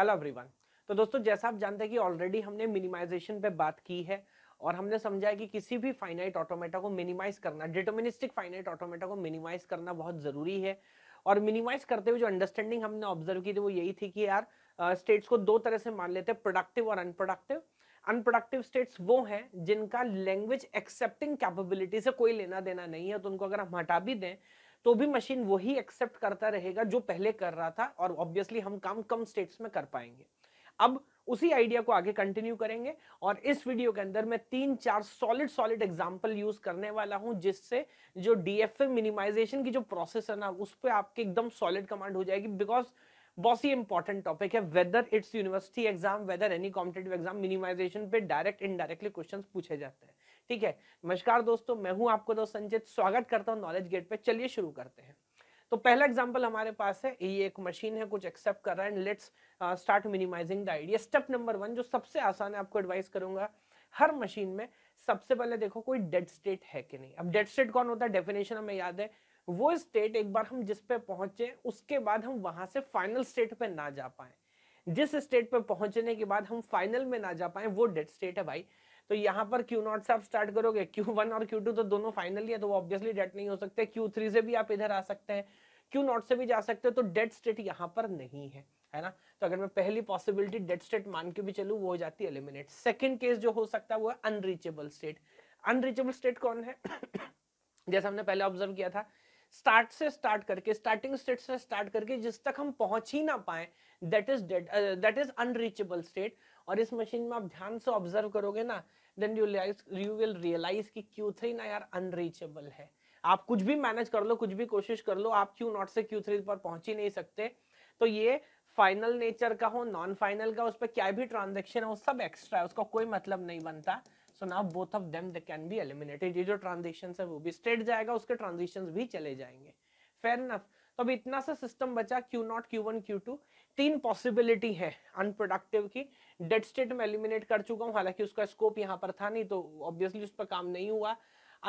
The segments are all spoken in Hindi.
हेलो एवरीवन तो दोस्तों जैसा आप जानते हैं कि ऑलरेडी हमने मिनिमाइजेशन पे बात की है और हमने समझा है कि किसी भी फाइनाइट ऑटोमेटा को मिनिमाइज करना डिटर्मिनिस्टिक फाइनाइट ऑटोमेटा को मिनिमाइज करना बहुत जरूरी है और मिनिमाइज करते हुए जो अंडरस्टैंडिंग हमने ऑब्जर्व की थी वो यही थी कि यार स्टेट्स uh, को दो तरह से मान लेते हैं प्रोडक्टिव और अनप्रोडक्टिव अनप्रोडक्टिव स्टेट्स वो हैं जिनका लैंग्वेज एक्सेप्टिंग कैपेबिलिटी से कोई लेना देना नहीं है तो उनको अगर हम हटा भी दें तो भी मशीन वही एक्सेप्ट करता रहेगा जो पहले कर रहा था और ऑब्वियसली हम काम कम स्टेट्स में कर पाएंगे अब उसी आइडिया को आगे कंटिन्यू करेंगे और इस वीडियो के अंदर मैं तीन चार सॉलिड सॉलिड एग्जांपल यूज करने वाला हूं जिससे जो डीएफए मिनिमाइजेशन की जो प्रोसेस है ना उस पर आपके एकदम सॉलिड कमांड हो जाएगी बिकॉज बहुत ही इंपॉर्टेंट टॉपिक है whether it's university exam whether any competitive exam minimization पे डायरेक्ट इनडायरेक्टली क्वेश्चन पूछे जाते हैं ठीक है नमस्कार दोस्तों मैं हूं आपको दोस्त संजित स्वागत करता हूं नॉलेज गेट पे चलिए शुरू करते हैं तो पहला एग्जांपल हमारे पास है ये एक मशीन है कुछ एक्सेप्ट कर रहा है let's start minimizing the idea step number one जो सबसे आसान है आपको एडवाइस करूंगा हर मशीन में सबसे पहले देखो कोई डेड स्टेट है कि नहीं अब डेड स्टेट कौन होता है डेफिनेशन हमें याद है वो स्टेट एक बार हम जिस पे पहुंचे उसके बाद हम वहां से फाइनल स्टेट पे ना जा पाए जिस स्टेट पे पहुंचने के बाद हम फाइनल में ना जा पाए वो डेड स्टेट है भाई तो यहाँ पर क्यू नॉट से आप स्टार्ट करोगे क्यू वन और क्यू टू तो दोनों फाइनल ही है तो वो ऑब्वियसली डेट नहीं हो सकते क्यू थ्री से भी आप इधर आ सकते हैं क्यू नॉट से भी जा सकते हो तो डेट स्टेट यहाँ पर नहीं है है ना तो अगर मैं पहली पॉसिबिलिटी डेट स्टेट मान के भी चलूँ वो हो जाती है एलिमिनेट सेकेंड केस जो हो सकता है वो है अनरीचेबल स्टेट अनरीचेबल स्टेट कौन है जैसा हमने पहले ऑब्जर्व किया था स्टार्ट से स्टार्ट करके स्टार्टिंग स्टेट से स्टार्ट करके जिस तक हम पहुंच ही ना पाए that is dead that is unreachable state और इस मशीन में आप ध्यान से ऑब्जर्व करोगे ना then you you will realize कि थ्री ना यार अनरीचेबल है आप कुछ भी मैनेज कर लो कुछ भी कोशिश कर लो आप क्यू नॉट से क्यू थ्री पर पहुंच ही नहीं सकते तो ये फाइनल नेचर का हो नॉन फाइनल का उस पर क्या भी ट्रांजेक्शन है वो सब एक्स्ट्रा है उसका कोई मतलब नहीं बनता so now both of them they can be eliminated ये जो ट्रांजेक्शन है वो भी स्ट्रेट जाएगा उसके ट्रांजेक्शन भी चले जाएंगे फेयर नफ तो अब इतना सा सिस्टम बचा Q Q naught one Q two तीन पॉसिबिलिटी है अनप्रोडक्टिव की डेड स्टेट में एलिमिनेट कर चुका हूँ हालांकि उसका स्कोप यहाँ पर था नहीं तो ऑब्वियसली उस पर काम नहीं हुआ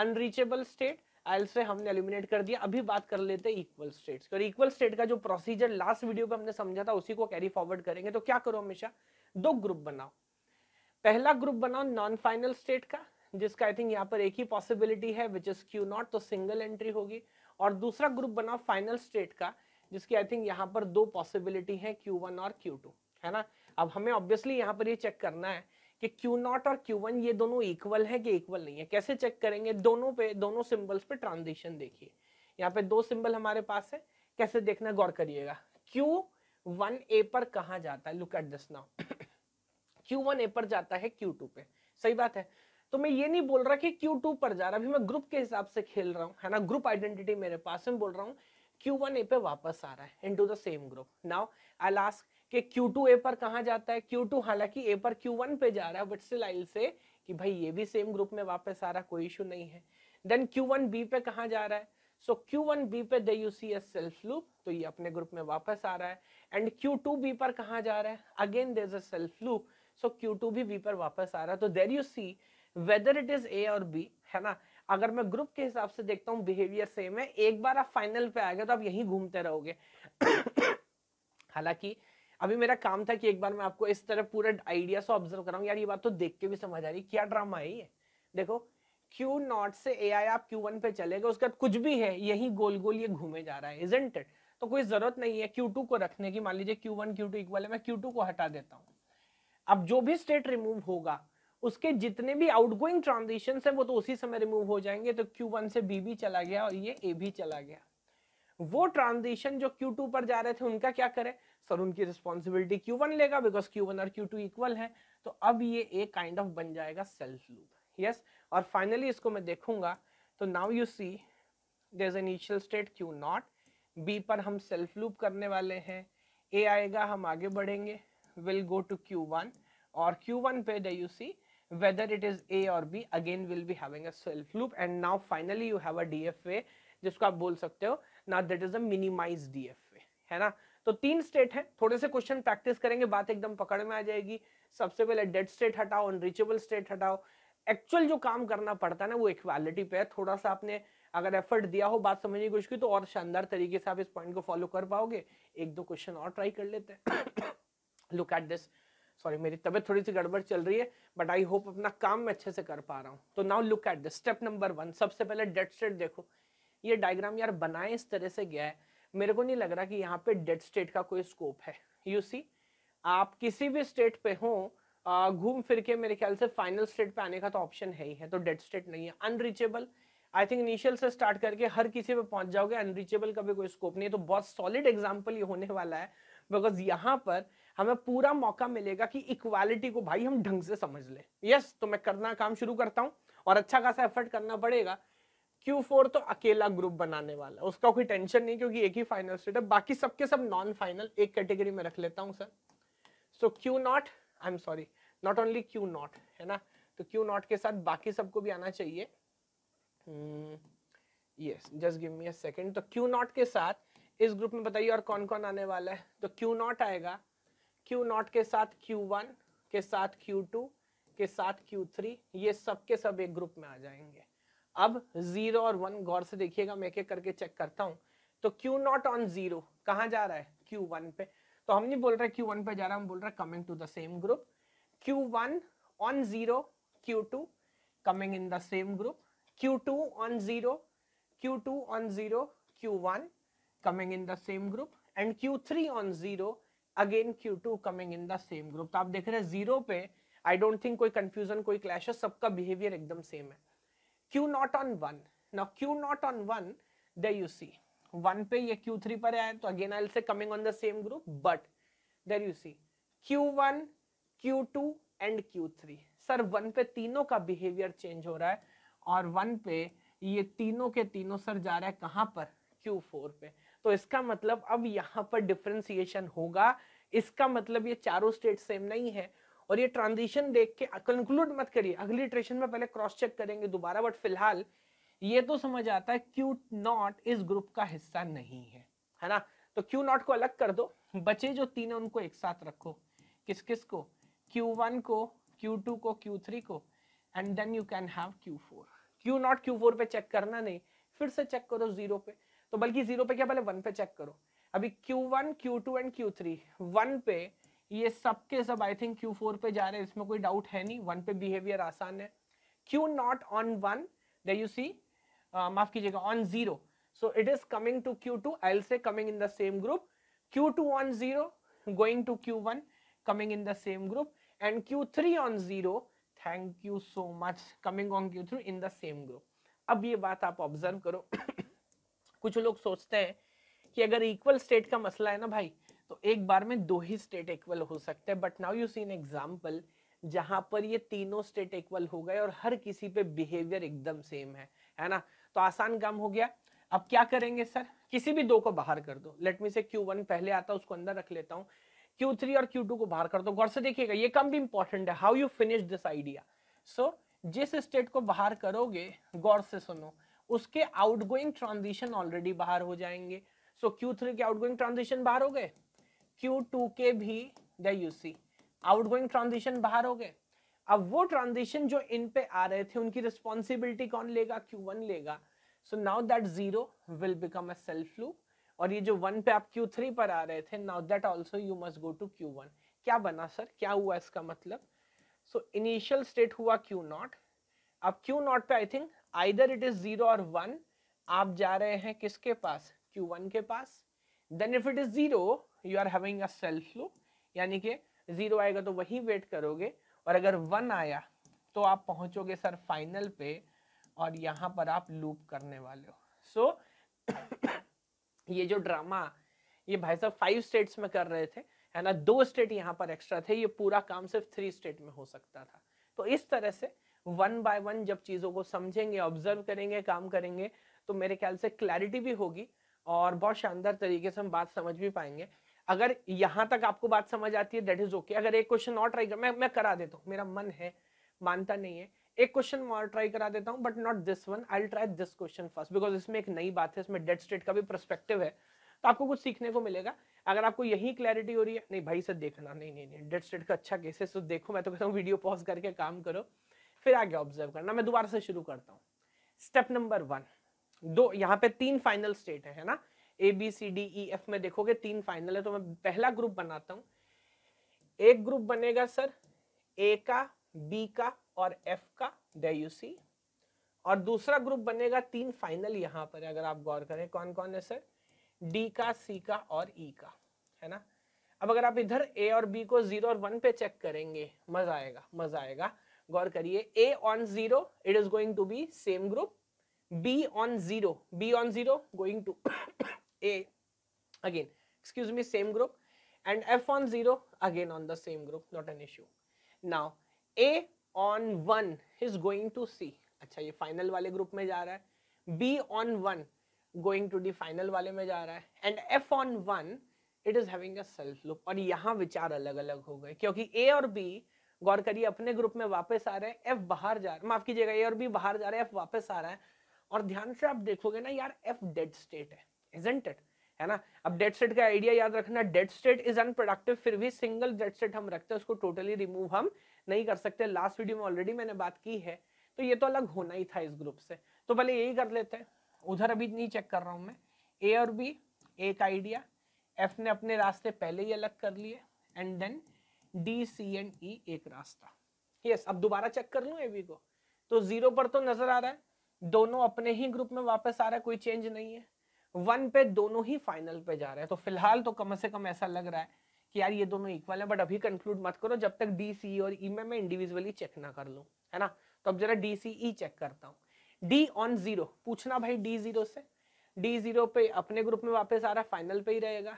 अनरीचेबल स्टेट एल से हमने एलिमिनेट कर दिया अभी बात कर लेते हैं इक्वल स्टेट्स और इक्वल स्टेट का जो प्रोसीजर लास्ट वीडियो पे हमने समझा था उसी को कैरी फॉरवर्ड करेंगे तो क्या करो हमेशा दो ग्रुप बनाओ पहला ग्रुप बनाओ नॉन फाइनल स्टेट का जिसका आई थिंक यहाँ पर एक ही पॉसिबिलिटी है विच इज क्यू नॉट तो सिंगल एंट्री होगी और दूसरा ग्रुप बनाओ फाइनल स्टेट का जिसकी आई थिंक यहाँ पर दो पॉसिबिलिटी है क्यू वन और क्यू टू है ना अब हमें ऑब्वियसली यहाँ पर ये चेक करना है कि क्यू नॉट और क्यू वन ये दोनों इक्वल है कि इक्वल नहीं है कैसे चेक करेंगे दोनों पे दोनों सिंबल्स पे ट्रांजिशन देखिए यहाँ पे दो सिंबल हमारे पास है कैसे देखना गौर करिएगा क्यू वन ए पर कहा जाता है look at this now Q one A पर जाता है क्यू टू पे सही बात है तो मैं ये नहीं बोल रहा कि क्यू टू पर जा रहा अभी मैं ग्रुप के हिसाब से खेल रहा हूँ है ना ग्रुप आइडेंटिटी मेरे पास में बोल रहा हूँ क्यू वन ए पे वापस आ रहा है into the same group now I last to A पर कहा जाता है क्यू टू हालांकि ए पर क्यू वन पे जा रहा है बट स्टिल आई से कि भाई ये भी सेम ग्रुप में वापस आ रहा कोई इशू नहीं है देन क्यू वन बी पे कहा जा रहा है सो क्यू वन बी पे they you see as self loop तो ये अपने ग्रुप में वापस आ रहा है एंड क्यू टू बी पर कहा जा रहा है again there is a self loop so Q two Q2B B पर वापस आ रहा है तो there you see whether it is A और बी है ना अगर मैं ग्रुप के हिसाब से देखता हूँ बिहेवियर सेम है एक बार आप फाइनल पे आ गए तो आप यहीं घूमते रहोगे हालांकि अभी मेरा काम था कि एक बार मैं आपको इस तरह पूरे आइडिया से ऑब्जर्व कराऊं यार ये बात तो देख के भी समझ आ रही क्या ड्रामा है ये देखो क्यू नॉट से ए आई आप क्यू वन पे चले गए उसका कुछ भी है यही गोल गोल ये घूमे जा रहा है इजेंट इट तो कोई जरूरत नहीं है क्यू टू को रखने की मान लीजिए Q one Q two equal है मैं क्यू टू को हटा देता हूँ अब जो भी स्टेट रिमूव होगा उसके जितने भी आउटगोइंग ट्रांजिशन है वो तो उसी समय रिमूव हो जाएंगे तो क्यू वन से बी भी चला गया और ये ए भी चला गया वो ट्रांजिशन जो क्यू टू पर जा रहे थे उनका क्या करें सर उनकी रिस्पॉन्सिबिलिटी क्यू वन लेगा बिकॉज क्यू वन और क्यू टू इक्वल है तो अब ये एक काइंड ऑफ बन जाएगा सेल्फ लूप यस और फाइनली इसको मैं देखूंगा तो now you see there initial state Q naught B पर हम सेल्फ लूप करने वाले हैं ए आएगा हम आगे बढ़ेंगे will go to Q one और क्यू वन पे they you see whether it is A or B again will be having a self loop and now finally you have a DFA jisko aap bol sakte ho now that is a minimized DFA hai na to teen state hai thode se question practice karenge baat ekdam pakad mein aa jayegi sabse pehle dead state hatao unreachable state hatao actual जो काम करना पड़ता है ना वो इक्वालिटी पे है थोड़ा सा आपने अगर एफर्ट दिया हो बात समझने की कोशिश की तो और शानदार तरीके से आप इस पॉइंट को फॉलो कर पाओगे एक दो क्वेश्चन और ट्राई कर लेते हैं लुक एट दिस सॉरी मेरी तबीयत थोड़ी सी गड़बड़ चल रही है बट आई होप अपना काम मैं अच्छे से कर पा रहा हूँ तो now look at the step number one सबसे पहले डेड स्टेट देखो ये डायग्राम यार बनाए इस तरह से गया है मेरे को नहीं लग रहा कि यहाँ पे डेड स्टेट का कोई स्कोप है यू सी आप किसी भी स्टेट पे हो घूम फिर के मेरे ख्याल से फाइनल स्टेट पे आने का तो ऑप्शन है ही है तो डेड स्टेट नहीं है अनरीचेबल आई थिंक इनिशियल से स्टार्ट करके हर किसी पे पहुंच जाओगे अनरीचेबल का भी कोई स्कोप नहीं है तो बहुत सॉलिड एग्जाम्पल ये होने वाला है बिकॉज यहाँ पर हमें पूरा मौका मिलेगा कि इक्वालिटी को भाई हम ढंग से समझ लें यस तो मैं करना काम शुरू करता हूँ और अच्छा खासा एफर्ट करना पड़ेगा Q4 तो अकेला ग्रुप बनाने वाला उसका कोई टेंशन नहीं क्योंकि एक ही फाइनल है बाकी सबके सब नॉन फाइनल एक कैटेगरी में रख लेता हूँ sir so Q naught I am sorry not only Q naught है ना तो क्यू नॉट के साथ बाकी सबको भी आना चाहिए yes just give me a second तो क्यू नॉट के साथ इस ग्रुप में बताइए और कौन कौन आने वाला है तो क्यू नॉट आएगा क्यू नॉट के साथ क्यू वन के साथ क्यू टू के साथ क्यू थ्री ये सब के सब एक ग्रुप में आ जाएंगे अब जीरो और वन गौर से देखिएगा मैं एक करके चेक करता हूँ तो क्यू नॉट ऑन जीरो कहाँ जा रहा है क्यू वन पे तो हम नहीं बोल रहे क्यू वन पे जा रहा हम बोल रहे coming to the same group Q one on zero Q two coming in the same group Q two on zero Q two on zero Q one in the same group and Q q3 on zero again Q2 coming in the same group तो आप देख रहे हैं जीरो पे आई डोंट थिंक कोई कंफ्यूजन कोई क्लैश है सबका बिहेवियर एकदम सेम है Q naught on one now Q naught on one they you see one पे ये Q3 पर आए तो again I say coming on the same group but there you see Q1 Q2 and Q3 sir one पे तीनों का बिहेवियर चेंज हो रहा है और वन पे ये तीनों के तीनों सर जा रहा है कहां पर Q4 पे तो इसका मतलब अब यहाँ पर डिफ्रेंसिएशन होगा इसका मतलब ये चारों स्टेट सेम नहीं है और ये ट्रांजिशन देख के कंक्लूड मत करिए अगली ट्रेशन में पहले क्रॉस चेक करेंगे दोबारा बट फिलहाल ये तो समझ आता है क्यू नॉट इस ग्रुप का हिस्सा नहीं है है ना तो क्यू नॉट को अलग कर दो बचे जो तीन है उनको एक साथ रखो किस किस को क्यू वन को क्यू टू को क्यू थ्री को and then you can have Q four Q naught Q four पे चेक करना नहीं फिर से चेक करो जीरो पे तो बल्कि जीरो पे क्या पहले वन पे चेक करो अभी Q one Q two and Q three one पे ये सब के सब आई थिंक क्यू फोर पे जा रहे हैं इसमें कोई डाउट है नहीं वन पे बिहेवियर आसान है Q naught on one they you see माफ कीजिएगा on zero so it is coming to Q two I say coming in the same group Q two on zero going to Q one coming in the same group and Q three on zero thank you so much coming on Q Q3 in the same group अब ये बात आप ऑब्जर्व करो कुछ लोग सोचते हैं कि अगर इक्वल स्टेट का मसला है ना भाई तो एक बार में दो ही स्टेट इक्वल हो सकते हैं but now you see an example जहां पर ये तीनों स्टेट इक्वल हो गए और हर किसी पे बिहेवियर एकदम सेम है है ना तो आसान काम हो गया अब क्या करेंगे सर किसी भी दो को बाहर कर दो लेट मी से वन पहले आता उसको अंदर रख लेता हूँ क्यू थ्री और क्यू टू को बाहर कर दो गौर से देखिएगा ये कम भी इंपॉर्टेंट है how you finish this idea so जिस स्टेट को बाहर करोगे गौर से सुनो उसके आउटगोइंग ट्रांजिशन ऑलरेडी बाहर हो जाएंगे सो so, Q3 के आउटगोइंग ट्रांजिशन बाहर हो गए Q2 के भी they you see outgoing transition बाहर हो गए अब वो ट्रांजिशन जो इन पे आ रहे थे उनकी रिस्पॉन्सिबिलिटी कौन लेगा Q1 लेगा so now that zero will become a self loop और ये जो वन पे आप क्यू पर आ रहे थे now that also you must go to Q क्या बना सर क्या हुआ इसका मतलब सो इनिशियल स्टेट हुआ क्यू नॉट अब क्यू नॉट पे I think either it is zero और वन आप जा रहे हैं किसके पास Q1 के पास then if it is zero you are having a self loop यानी कि जीरो आएगा तो वही वेट करोगे और अगर वन आया तो आप पहुंचोगे सर फाइनल पे और यहां पर आप लूप करने वाले हो सो so, ये जो ड्रामा ये भाई साहब फाइव स्टेट्स में कर रहे थे है ना दो स्टेट यहाँ पर एक्स्ट्रा थे ये पूरा काम सिर्फ थ्री स्टेट में हो सकता था तो इस तरह से वन बाय वन जब चीज़ों को समझेंगे ऑब्जर्व करेंगे काम करेंगे तो मेरे ख्याल से क्लैरिटी भी होगी और बहुत शानदार तरीके से हम बात समझ भी पाएंगे अगर यहाँ तक आपको बात समझ आती है दैट इज ओके अगर एक क्वेश्चन और ट्राई कर मैं मैं करा देता हूँ मेरा मन है मानता नहीं है एक क्वेश्चन और ट्राई करा देता हूँ but not this one I try this question first because इसमें एक नई बात है इसमें डेड स्टेट का भी परस्पेक्टिव है तो आपको कुछ सीखने को मिलेगा अगर आपको यही क्लैरिटी हो रही है नहीं भाई से देखना नहीं नहीं नहीं डेड स्टेट का अच्छा केस है सो देखो मैं तो कहता हूँ वीडियो पॉज करके काम करो फिर आगे ऑब्जर्व करना मैं दोबारा से शुरू करता हूँ स्टेप नंबर वन दो यहाँ पे तीन फाइनल स्टेट है, है ना A B C D E F में देखोगे तीन फाइनल है तो मैं पहला ग्रुप बनाता हूँ एक ग्रुप बनेगा सर ए का बी का और एफ का दे यू सी और दूसरा ग्रुप बनेगा तीन फाइनल यहाँ पर अगर आप गौर करें कौन कौन है सर डी का सी का और ई e का है ना अब अगर आप इधर ए और बी को जीरो और वन पे चेक करेंगे मजा आएगा मजा आएगा गौर करिए A on zero it is going to be same group B on zero B on zero going to A again excuse me same group and F on zero again on the same group not an issue now A on one is going to C अच्छा ये फाइनल वाले ग्रुप में जा रहा है B on one going to D final वाले में जा रहा है and F on one it is having a self look और यहाँ विचार अलग अलग हो गए क्योंकि ए और बी गौर करिए अपने ग्रुप में वापस आ रहे हैं एफ बाहर जा रहे माफ कीजिएगा ए और बी बाहर जा रहे हैं एफ वापस आ रहा है और ध्यान से आप देखोगे ना यार एफ डेड स्टेट है इजेंट इट है ना अब डेड स्टेट का आइडिया याद रखना डेड स्टेट इज अनप्रोडक्टिव फिर भी सिंगल डेड स्टेट हम रखते हैं उसको टोटली रिमूव हम नहीं कर सकते लास्ट वीडियो में ऑलरेडी मैंने बात की है तो ये तो अलग होना ही था इस ग्रुप से तो पहले यही कर लेते हैं उधर अभी नहीं चेक कर रहा हूं मैं ए और बी एक आइडिया एफ ने अपने रास्ते पहले ही अलग कर लिए and then D C and E एक रास्ता यस अब दोबारा चेक कर ए बी को तो जीरो पर तो नजर आ रहा है दोनों अपने ही ग्रुप में वापस आ रहा है कोई चेंज नहीं है वन पे दोनों ही फाइनल पे जा रहे हैं तो फिलहाल तो कम से कम ऐसा लग रहा है कि यार ये दोनों इक्वल है बट अभी कंक्लूड मत करो जब तक डी सी और ई e में मैं इंडिविजुअली चेक ना कर लू है ना तो अब जरा डी सी ई चेक करता हूँ डी ऑन जीरो पूछना भाई डी जीरो से डी जीरो पे अपने ग्रुप में वापस आ रहा है फाइनल पे ही रहेगा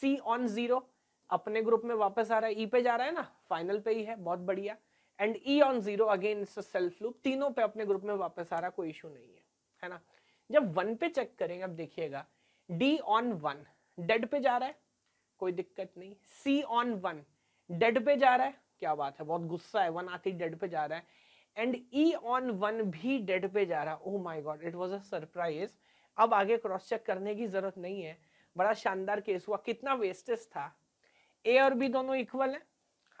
सी ऑन जीरो अपने ग्रुप में वापस आ रहा है ई e पे जा रहा है ना फाइनल पे ही है बहुत बढ़िया and E on zero again it's self loop तीनों पे अपने ग्रुप में वापस आ रहा कोई इशू नहीं है है ना जब वन पे चेक करेंगे अब देखिएगा डी ऑन वन डेड पे जा रहा है कोई दिक्कत नहीं सी ऑन वन डेड पे जा रहा है क्या बात है बहुत गुस्सा है वन आती डेड पे जा रहा है एंड ई ऑन वन भी डेड पे जा रहा है oh my God it was a surprise अब आगे क्रॉस चेक करने की जरूरत नहीं है बड़ा शानदार केस हुआ कितना वेस्टेज था ए और बी दोनों इक्वल है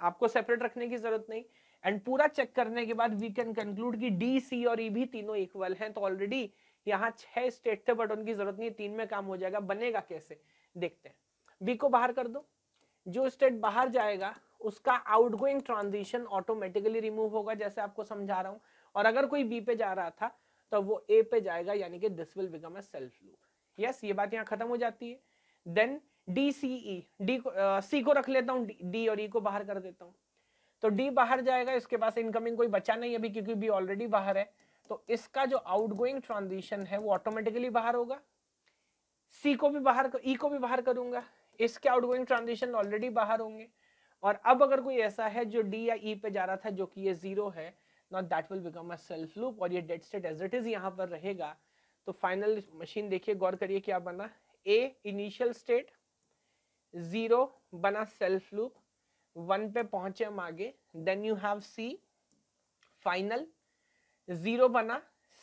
आपको सेपरेट रखने की जरूरत नहीं एंड पूरा चेक करने के बाद वी कैन कंक्लूड कि डी सी और ई e भी तीनों इक्वल हैं तो ऑलरेडी यहाँ छह स्टेट थे बट उनकी जरूरत नहीं तीन में काम हो जाएगा बनेगा कैसे देखते हैं बी को बाहर कर दो जो स्टेट बाहर जाएगा उसका आउटगोइंग ट्रांजिशन ऑटोमेटिकली रिमूव होगा जैसे आपको समझा रहा हूँ और अगर कोई बी पे जा रहा था तो वो ए पे जाएगा यानी कि this will become a self loop yes ये बात यहाँ खत्म हो जाती है then D C E D C को रख लेता हूँ डी और ई e को बाहर कर देता हूँ तो डी बाहर जाएगा इसके पास इनकमिंग कोई बचा नहीं अभी क्योंकि बी ऑलरेडी बाहर है तो इसका जो आउटगोइंग ट्रांजिशन है वो ऑटोमेटिकली बाहर होगा सी को भी बाहर ई e को भी बाहर करूंगा इसके आउटगोइंग ट्रांजिशन ऑलरेडी बाहर होंगे और अब अगर कोई ऐसा है जो डी या ई e पे जा रहा था जो कि ये जीरो है not that will become a self loop और ये dead state as it is यहाँ पर रहेगा तो फाइनल मशीन देखिए गौर करिए क्या बना ए इनिशियल स्टेट जीरो बना सेल्फ लूप वन पे पहुंचे हम आगे then you have C final zero बना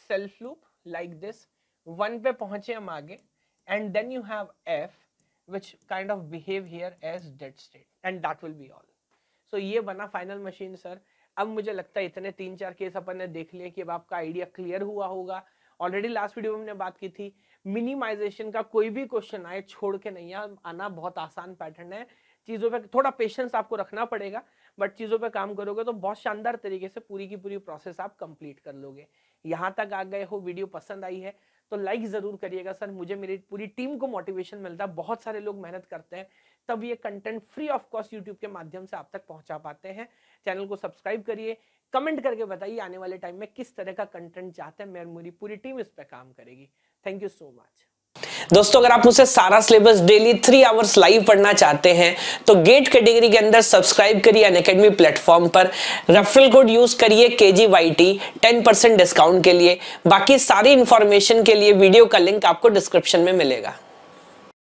self loop like this one पे पहुंचे हम आगे and then you have F which kind of behave here as dead state and that will be all so ये बना फाइनल मशीन सर अब मुझे लगता है इतने तीन चार केस अपन ने देख लिए कि अब आपका आइडिया क्लियर हुआ होगा ऑलरेडी लास्ट वीडियो में हमने बात की थी मिनिमाइजेशन का कोई भी क्वेश्चन आए छोड़ के नहीं आना बहुत आसान पैटर्न है चीज़ों पे थोड़ा पेशेंस आपको रखना पड़ेगा बट चीज़ों पे काम करोगे तो बहुत शानदार तरीके से पूरी की पूरी प्रोसेस आप कंप्लीट कर लोगे यहाँ तक आ गए हो वीडियो पसंद आई है तो लाइक ज़रूर करिएगा सर मुझे मेरी पूरी टीम को मोटिवेशन मिलता है बहुत सारे लोग मेहनत करते हैं तब ये content free of cost YouTube के माध्यम से आप तक पहुंचा पाते हैं चैनल को सब्सक्राइब करिए कमेंट करके बताइए आने वाले टाइम में किस तरह का कंटेंट चाहते हैं मेरी पूरी टीम इस पर काम करेगी थैंक यू सो मच दोस्तों अगर आप मुझसे सारा syllabus daily three hours live पढ़ना चाहते हैं तो गेट कैटेगरी के अंदर सब्सक्राइब करिए अन अकेडमी प्लेटफॉर्म पर रेफरल कोड यूज करिए K G Y T ten percent discount के लिए बाकी सारी इंफॉर्मेशन के लिए वीडियो का लिंक आपको डिस्क्रिप्शन में मिलेगा